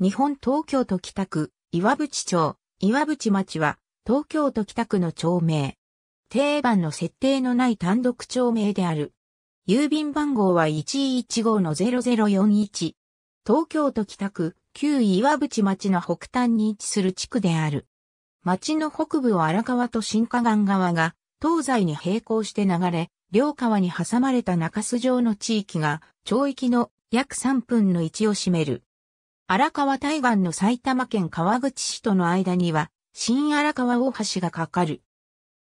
日本東京都北区、岩淵町、岩淵町は、東京都北区の町名。定番の設定のない単独町名である。郵便番号は1115-0041。東京都北区、旧岩淵町の北端に位置する地区である。町の北部を荒川と新河岸側が、東西に並行して流れ、両川に挟まれた中洲上の地域が、町域の約3分の1を占める。荒川対岸の埼玉県川口市との間には、新荒川大橋がかかる。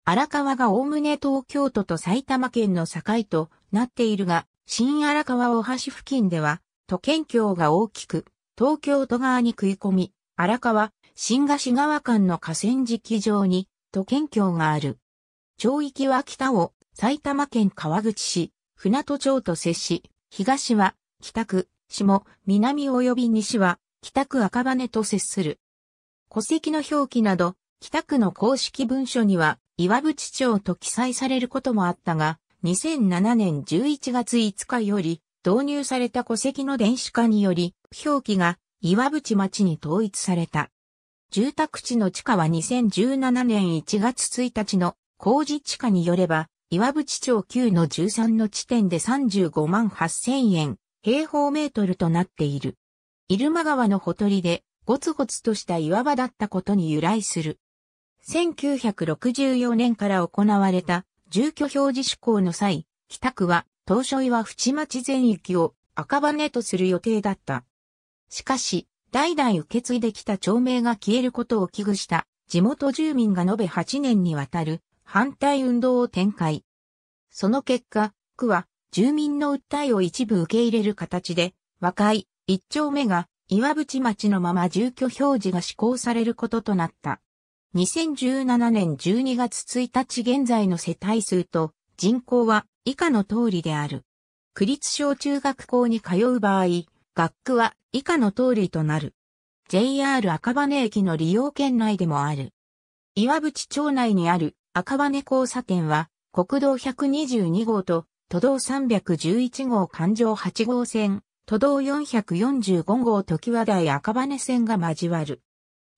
荒川がおおむね東京都と埼玉県の境となっているが、新荒川大橋付近では、都県境が大きく、東京都側に食い込み、荒川、新河子川間の河川敷上に、都県境がある。町域は北を、埼玉県川口市、船戸町と接し、東は、北区、下、南及び西は、北区赤羽と接する。戸籍の表記など、北区の公式文書には、岩淵町と記載されることもあったが、2007年11月5日より、導入された戸籍の電子化により、表記が岩淵町に統一された。住宅地の地下は2017年1月1日の工事地下によれば、岩淵町9の13の地点で35万8000円、平方メートルとなっている。入間川のほとりで、ゴツゴツとした岩場だったことに由来する。1964年から行われた住居表示施行の際、北区は当初岩淵町全域を赤羽とする予定だった。しかし、代々受け継いできた町名が消えることを危惧した地元住民が延べ8年にわたる反対運動を展開。その結果、区は住民の訴えを一部受け入れる形で、和解、一丁目が岩淵町のまま住居表示が施行されることとなった。2017年12月1日現在の世帯数と人口は以下の通りである。区立小中学校に通う場合、学区は以下の通りとなる。JR 赤羽駅の利用圏内でもある。岩淵町内にある赤羽交差点は国道122号と都道311号環状8号線、都道445号時和台赤羽線が交わる。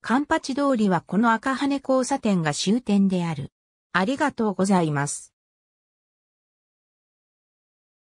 カンパチ通りはこの赤羽交差点が終点である。ありがとうございます。